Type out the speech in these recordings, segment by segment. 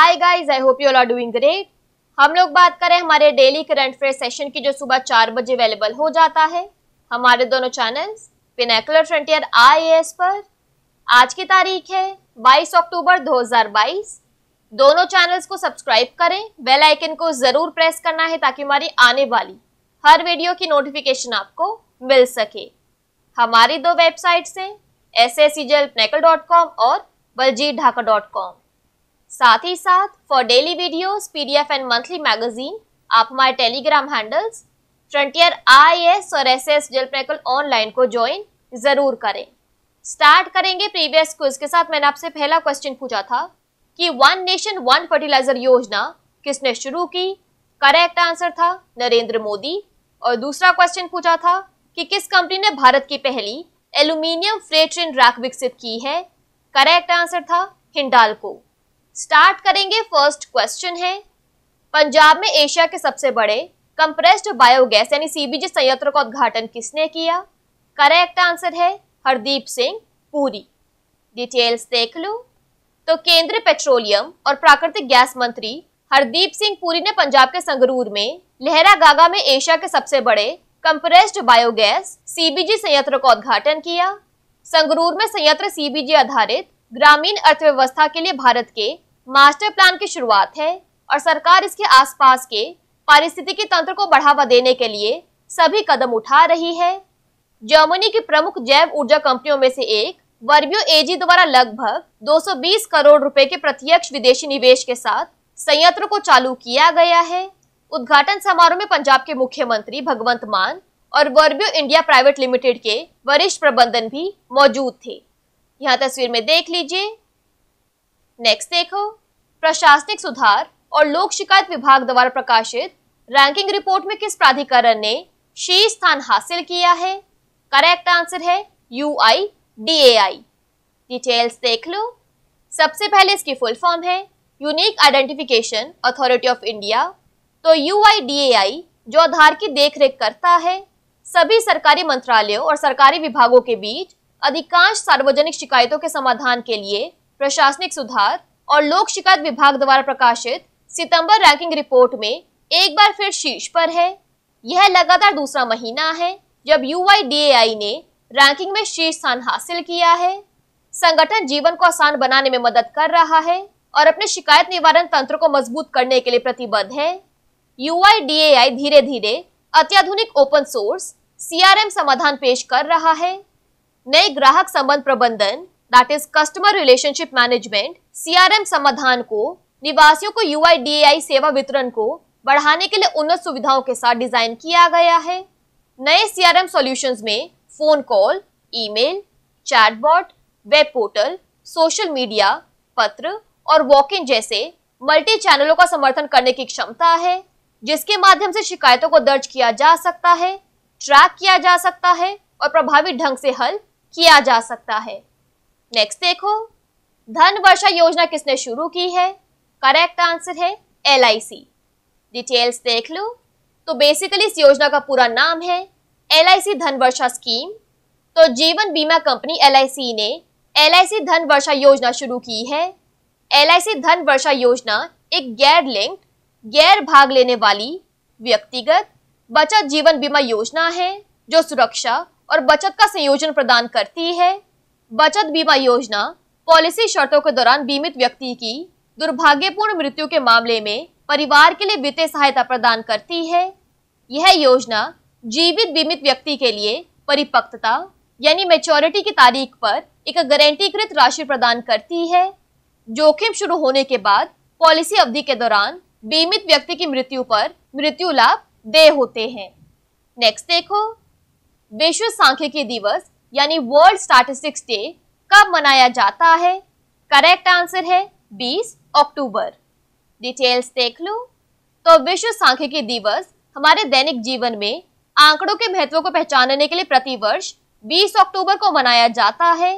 hi guys I hope you all are doing great हम लोग बात करें हमारे डेली करंट अफेयर सेशन की जो सुबह चार बजे अवेलेबल हो जाता है हमारे दोनों चैनल्स पिनेकुलर फ्रंटियर आई पर आज की तारीख है 22 अक्टूबर 2022 दोनों चैनल्स को सब्सक्राइब करें बेल आइकन को ज़रूर प्रेस करना है ताकि हमारी आने वाली हर वीडियो की नोटिफिकेशन आपको मिल सके हमारी दो वेबसाइट्स हैं एस एस और बलजीत ढाका डॉट कॉम साथ ही साथ for daily videos, PDF and monthly magazine आप हमारे टेलीग्राम हैंडल्स फ्रंटियर आईएएस और एसएस जेल प्रैकल ऑनलाइन को ज्वाइन जरूर करें स्टार्ट करेंगे प्रीवियस क्विज के साथ मैंने आपसे पहला क्वेश्चन पूछा था कि वन नेशन वन फर्टिलाइजर योजना किसने शुरू की करेक्ट आंसर था नरेंद्र मोदी और दूसरा क्वेश्चन पूछा था कि किस कंपनी ने भारत की पहली एल्यूमिनियम फ्रेट्रेन रैक विकसित की है करेक्ट आंसर था हिंडालको स्टार्ट करेंगे फर्स्ट क्वेश्चन है पंजाब में एशिया के सबसे बड़े कंप्रेस्ड बायोगैस यानी सीबीजी संयंत्र का उद्घाटन किसने किया करेक्ट आंसर है हरदीप सिंह पुरी डिटेल्स देख लो तो केंद्रीय पेट्रोलियम और प्राकृतिक गैस मंत्री हरदीप सिंह पुरी ने पंजाब के संगरूर में गागा में एशिया के सबसे बड़े कंप्रेस्ड बायोगैस सीबीजी संयंत्र का उद्घाटन किया संगरूर में संयंत्र सीबीजी आधारित ग्रामीण अर्थव्यवस्था के लिए भारत के मास्टर प्लान की शुरुआत है और सरकार इसके आसपास के पारिस्थितिकी तंत्र को बढ़ावा देने के लिए सभी कदम उठा रही है जर्मनी की प्रमुख जैव ऊर्जा कंपनियों में से एक वर्बियो एजी द्वारा लगभग 220 करोड़ रुपए के प्रत्यक्ष विदेशी निवेश के साथ संयंत्र को चालू किया गया है उद्घाटन समारोह में पंजाब के मुख्यमंत्री भगवंत मान और वर्बियो इंडिया प्राइवेट लिमिटेड के वरिष्ठ प्रबंधन भी मौजूद थे यहाँ तस्वीर में देख लीजिए नेक्स्ट देखो प्रशासनिक सुधार और लोक शिकायत विभाग द्वारा प्रकाशित रैंकिंग रिपोर्ट में किस प्राधिकरण ने शीर्ष स्थान हासिल किया है करेक्ट आंसर है U I D A I details देख लो सबसे पहले इसकी फुल फॉर्म है unique identification authority of India तो U I D A I जो आधार की देखरेख करता है सभी सरकारी मंत्रालयों और सरकारी विभागों के बीच अधिकांश सार्वजनिक शिकायतों के समाधान के लिए प्रशासनिक सुधार और लोक शिकायत विभाग द्वारा प्रकाशित सितंबर रैंकिंग रिपोर्ट में एक बार फिर शीर्ष पर है यह लगातार दूसरा महीना है जब यू ने रैंकिंग में शीर्ष स्थान हासिल किया है संगठन जीवन को आसान बनाने में मदद कर रहा है और अपने शिकायत निवारण तंत्र को मजबूत करने के लिए प्रतिबद्ध है यू धीरे धीरे अत्याधुनिक ओपन सोर्स सीआरएम समाधान पेश कर रहा है नए ग्राहक संबंध प्रबंधन that is customer relationship management CRM समाधान को निवासियों को यूआईडीएआई सेवा वितरण को बढ़ाने के लिए उन्नत सुविधाओं के साथ डिजाइन किया गया है नए सीआरएम सॉल्यूशंस में phone call email chatbot web portal social media पत्र और वॉक इन जैसे मल्टी चैनलों का समर्थन करने की क्षमता है जिसके माध्यम से शिकायतों को दर्ज किया जा सकता है ट्रैक किया जा सकता है और प्रभावी ढंग से हल किया जा सकता है नेक्स्ट देखो धन वर्षा योजना किसने शुरू की है करेक्ट आंसर है एल डिटेल्स देख लो तो बेसिकली इस योजना का पूरा नाम है एल धन वर्षा स्कीम तो जीवन बीमा कंपनी एल ने एल धन वर्षा योजना शुरू की है एल धन वर्षा योजना एक गैर लिंक्ड गैर भाग लेने वाली व्यक्तिगत बचत जीवन बीमा योजना है जो सुरक्षा और बचत का संयोजन प्रदान करती है बचत बीमा योजना पॉलिसी शर्तों के दौरान बीमित व्यक्ति की दुर्भाग्यपूर्ण मृत्यु के मामले में परिवार के लिए वित्तीय सहायता प्रदान करती है यह योजना जीवित बीमित व्यक्ति के लिए परिपक्वता यानी मेच्योरिटी की तारीख पर एक गारंटीकृत राशि प्रदान करती है जोखिम शुरू होने के बाद पॉलिसी अवधि के दौरान बीमित व्यक्ति की मृत्यु पर मृत्यु लाभ देय होते हैं नेक्स्ट देखो विश्व सांख्यिकी दिवस यानी वर्ल्ड स्टैटिस्टिक्स डे कब मनाया जाता है करेक्ट आंसर है 20 अक्टूबर डिटेल्स देख लो तो विश्व सांख्यिकी दिवस हमारे दैनिक जीवन में आंकड़ों के महत्व को पहचानने के लिए प्रतिवर्ष 20 अक्टूबर को मनाया जाता है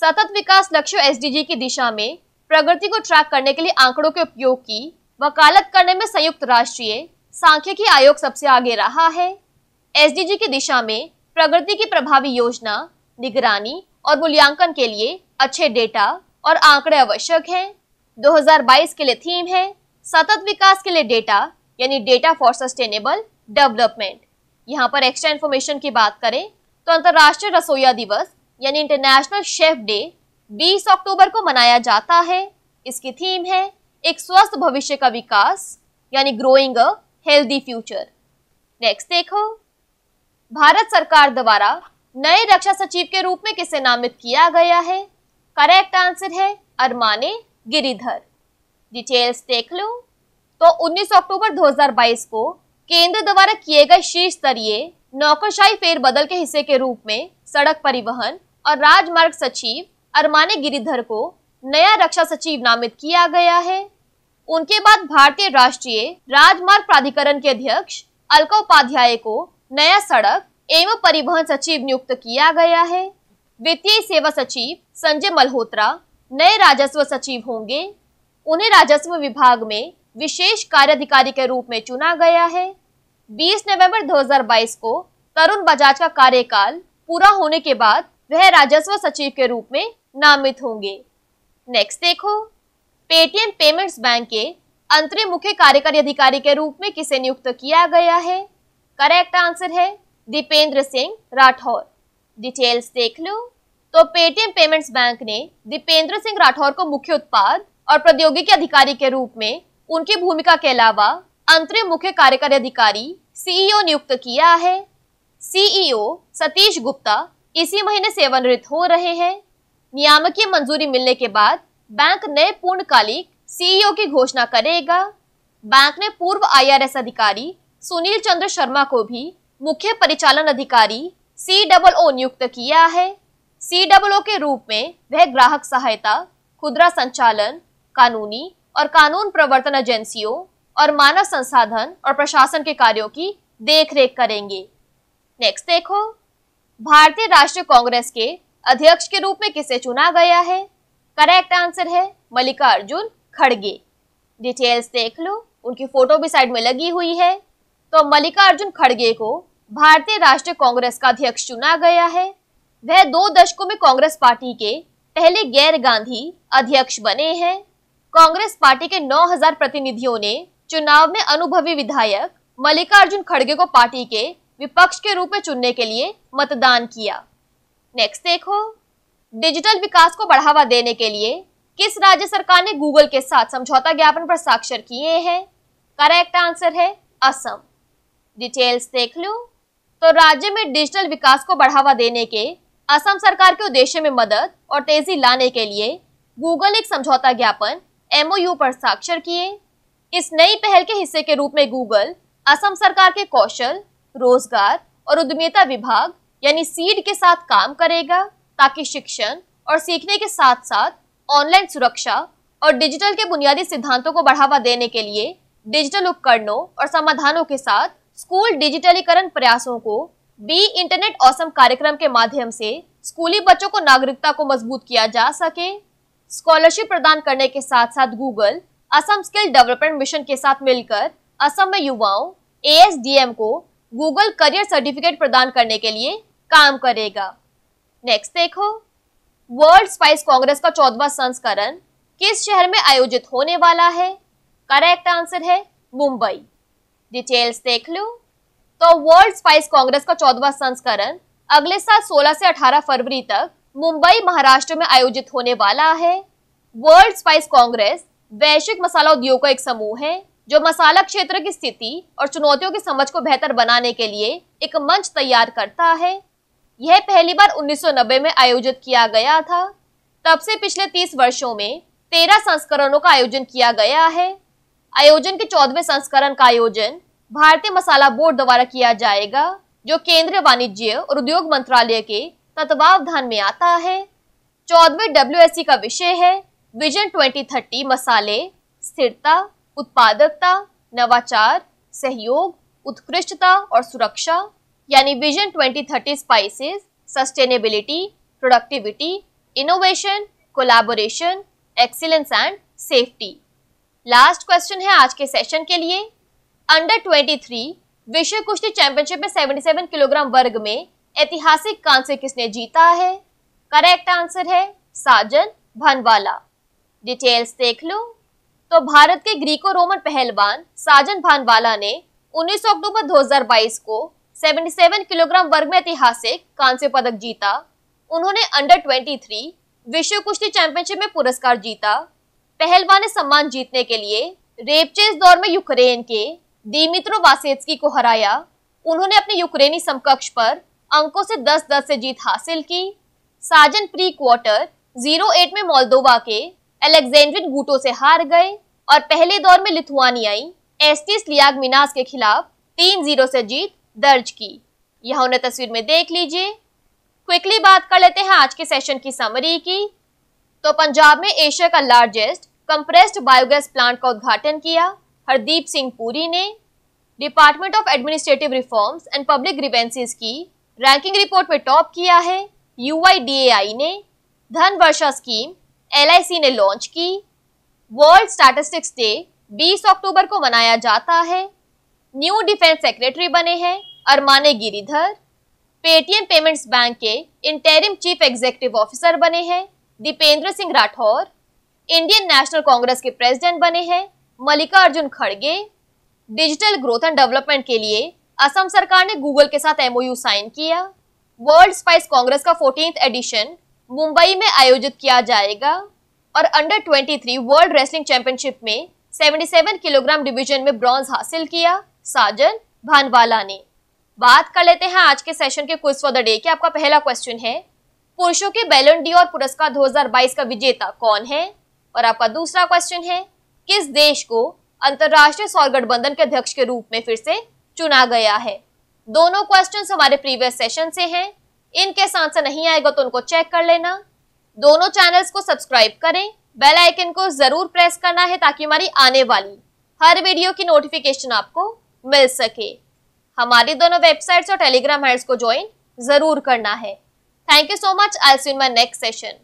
सतत विकास लक्ष्य एस की दिशा में प्रगति को ट्रैक करने के लिए आंकड़ों के उपयोग की वकालत करने में संयुक्त राष्ट्रीय सांख्यिकी आयोग सबसे आगे रहा है एस की दिशा में प्रगति की प्रभावी योजना निगरानी और मूल्यांकन के लिए अच्छे डेटा और आंकड़े आवश्यक हैं 2022 के लिए थीम है सतत विकास के लिए डेटा यानी डेटा फॉर सस्टेनेबल डेवलपमेंट यहाँ पर एक्स्ट्रा इन्फॉर्मेशन की बात करें तो अंतर्राष्ट्रीय रसोईया दिवस यानी इंटरनेशनल शेफ डे 20 अक्टूबर को मनाया जाता है इसकी थीम है एक स्वस्थ भविष्य का विकास यानी growing a healthy future next देखो भारत सरकार द्वारा नए रक्षा सचिव के रूप में किसे नामित किया गया है करेक्ट आंसर है अरमाने गिरिधर डिटेल्स देख लो तो 19 अक्टूबर 2022 को केंद्र द्वारा किए गए शीर्ष स्तरीय नौकरशाही फेरबदल के हिस्से के रूप में सड़क परिवहन और राजमार्ग सचिव अरमाने गिरिधर को नया रक्षा सचिव नामित किया गया है उनके बाद भारतीय राष्ट्रीय राजमार्ग प्राधिकरण के अध्यक्ष अलका उपाध्याय को नया सड़क एवं परिवहन सचिव नियुक्त किया गया है वित्तीय सेवा सचिव संजय मल्होत्रा नए राजस्व सचिव होंगे उन्हें राजस्व विभाग में विशेष कार्याधिकारी के रूप में चुना गया है 20 नवंबर 2022 को तरुण बजाज का कार्यकाल पूरा होने के बाद वह राजस्व सचिव के रूप में नामित होंगे नेक्स्ट देखो पेटीएम पेमेंट्स बैंक के अंतरिम मुख्य कार्यकारी अधिकारी के रूप में किसे नियुक्त किया गया है करेक्ट आंसर है दीपेंद्र सिंह राठौर डिटेल्स देख लो तो पेटीएम पेमेंट्स बैंक ने दीपेंद्र सिंह राठौर को मुख्य उत्पाद और प्रौद्योगिकी अधिकारी के रूप में उनकी भूमिका के अलावा अंतरिम मुख्य कार्यकारी अधिकारी सीईओ e नियुक्त किया है सीईओ e सतीश गुप्ता इसी महीने सेवानिवृत्त हो रहे हैं नियामकीय मंजूरी मिलने के बाद बैंक नए पूर्णकालिक सीईओ e की घोषणा करेगा बैंक ने पूर्व आईआरएस अधिकारी सुनील चंद्र शर्मा को भी मुख्य परिचालन अधिकारी सी डबल ओ नियुक्त किया है सी डबल ओ के रूप में वह ग्राहक सहायता खुदरा संचालन कानूनी और कानून प्रवर्तन एजेंसियों और मानव संसाधन और प्रशासन के कार्यों की देखरेख करेंगे नेक्स्ट देखो भारतीय राष्ट्रीय कांग्रेस के अध्यक्ष के रूप में किसे चुना गया है करेक्ट आंसर है मल्लिकार्जुन खड़गे डिटेल्स देख लो उनकी फोटो भी साइड में लगी हुई है तो मल्लिकार्जुन खड़गे को भारतीय राष्ट्रीय कांग्रेस का अध्यक्ष चुना गया है वह दो दशकों में कांग्रेस पार्टी के पहले गैर गांधी अध्यक्ष बने हैं कांग्रेस पार्टी के 9000 प्रतिनिधियों ने चुनाव में अनुभवी विधायक मल्लिकार्जुन खड़गे को पार्टी के विपक्ष के रूप में चुनने के लिए मतदान किया नेक्स्ट देखो डिजिटल विकास को बढ़ावा देने के लिए किस राज्य सरकार ने गूगल के साथ समझौता ज्ञापन पर साक्षर किए हैं करेक्ट आंसर है असम डिटेल्स देख लो तो राज्य में डिजिटल विकास को बढ़ावा देने के असम सरकार के उद्देश्य में मदद और तेजी लाने के लिए गूगल एक समझौता ज्ञापन एमओयू पर साक्षर किए इस नई पहल के हिस्से के रूप में गूगल असम सरकार के कौशल रोजगार और उद्यमिता विभाग यानी सीड के साथ काम करेगा ताकि शिक्षण और सीखने के साथ साथ ऑनलाइन सुरक्षा और डिजिटल के बुनियादी सिद्धांतों को बढ़ावा देने के लिए डिजिटल उपकरणों और समाधानों के साथ स्कूल डिजिटलीकरण प्रयासों को बी इंटरनेट औसम कार्यक्रम के माध्यम से स्कूली बच्चों को नागरिकता को मजबूत किया जा सके स्कॉलरशिप प्रदान करने के साथ साथ Google Assam skill development mission के साथ मिलकर असम में युवाओं ए को गूगल करियर सर्टिफिकेट प्रदान करने के लिए काम करेगा नेक्स्ट देखो वर्ल्ड स्पाइस कांग्रेस का चौदवा संस्करण किस शहर में आयोजित होने वाला है करेक्ट आंसर है मुंबई डिटेल्स देख लो तो वर्ल्ड स्पाइस कांग्रेस का चौदवा संस्करण अगले साल 16 से 18 फरवरी तक मुंबई महाराष्ट्र में आयोजित होने वाला है वर्ल्ड स्पाइस कांग्रेस वैश्विक मसाला उद्योग का एक समूह है जो मसाला क्षेत्र की स्थिति और चुनौतियों की समझ को बेहतर बनाने के लिए एक मंच तैयार करता है यह पहली बार 1990 में आयोजित किया गया था तब से पिछले 30 वर्षों में 13 संस्करणों का आयोजन किया गया है आयोजन के चौदहवें संस्करण का आयोजन भारतीय मसाला बोर्ड द्वारा किया जाएगा जो केंद्रीय वाणिज्य और उद्योग मंत्रालय के तत्वावधान में आता है चौदवे डब्ल्यू e का विषय है विजन 2030 मसाले स्थिरता उत्पादकता नवाचार सहयोग उत्कृष्टता और सुरक्षा यानी vision 2030 spices sustainability productivity innovation collaboration excellence and safety last question है आज के सेशन के लिए अंडर 23 विश्व कुश्ती चैंपियनशिप में 77 किलोग्राम वर्ग में ऐतिहासिक कांस्य किसने जीता है करेक्ट आंसर है साजन भानवाला डिटेल्स देख लो तो भारत के ग्रीको रोमन पहलवान साजन भानवाला ने 19 अक्टूबर 2022 को 77 किलोग्राम वर्ग में ऐतिहासिक कांस्य पदक जीता उन्होंने अंडर 23 विश्व कुश्ती चैंपियनशिप में पुरस्कार जीता पहलवान सम्मान जीतने के लिए रेपचेज दौर में यूक्रेन के दिमित्रो वासेत्स्की को हराया उन्होंने अपने यूक्रेनी समकक्ष पर अंकों से 10-10 से जीत हासिल की साजन प्री क्वार्टर 08 में मोल्दोवा के अलेक्जेंड्रिन गुटो से हार गए और पहले दौर में लिथुआनियाई एस्टिस लियाग मिनास के खिलाफ 3-0 से जीत दर्ज की यह उन्हें तस्वीर में देख लीजिए क्विकली बात कर लेते हैं आज के सेशन की समरी की तो पंजाब में एशिया का लार्जेस्ट कंप्रेस्ड बायोगैस प्लांट का उद्घाटन किया हरदीप सिंह पुरी ने department of administrative reforms and public grievances की रैंकिंग रिपोर्ट में टॉप किया है यू ने धन वर्षा स्कीम एल ने लॉन्च की वर्ल्ड स्टैटिस्टिक्स डे 20 अक्टूबर को मनाया जाता है न्यू डिफेंस सेक्रेटरी बने हैं Aramane Giridhar Paytm payments bank के इंटेरिम चीफ एग्जीक्यूटिव ऑफिसर बने हैं Dipendra Singh Rathore Indian National Congress के प्रेसिडेंट बने हैं मल्लिकार्जुन खड़गे डिजिटल ग्रोथ एंड डेवलपमेंट के लिए असम सरकार ने गूगल के साथ एमओयू साइन किया वर्ल्ड स्पाइस कांग्रेस का फोर्टीन एडिशन मुंबई में आयोजित किया जाएगा और अंडर 23 वर्ल्ड रेसलिंग चैंपियनशिप में 77 किलोग्राम डिवीजन में ब्रॉन्ज हासिल किया साजन भानवाला ने बात कर लेते हैं आज के सेशन के क्विज फॉर द डे के आपका पहला क्वेश्चन है पुरुषों के बैलन डी और पुरस्कार 2022 का विजेता कौन है और आपका दूसरा क्वेश्चन है किस देश को अंतरराष्ट्रीय सौर गठबंधन के अध्यक्ष के रूप में फिर से चुना गया है दोनों क्वेश्चन हमारे प्रीवियस सेशन से हैं इनके आंसर नहीं आएगा तो उनको चेक कर लेना दोनों चैनल्स को सब्सक्राइब करें बेल आइकन को जरूर प्रेस करना है ताकि हमारी आने वाली हर वीडियो की नोटिफिकेशन आपको मिल सके हमारी दोनों वेबसाइट्स और टेलीग्राम हैंड्स को ज्वाइन जरूर करना है thank you so much I see my next session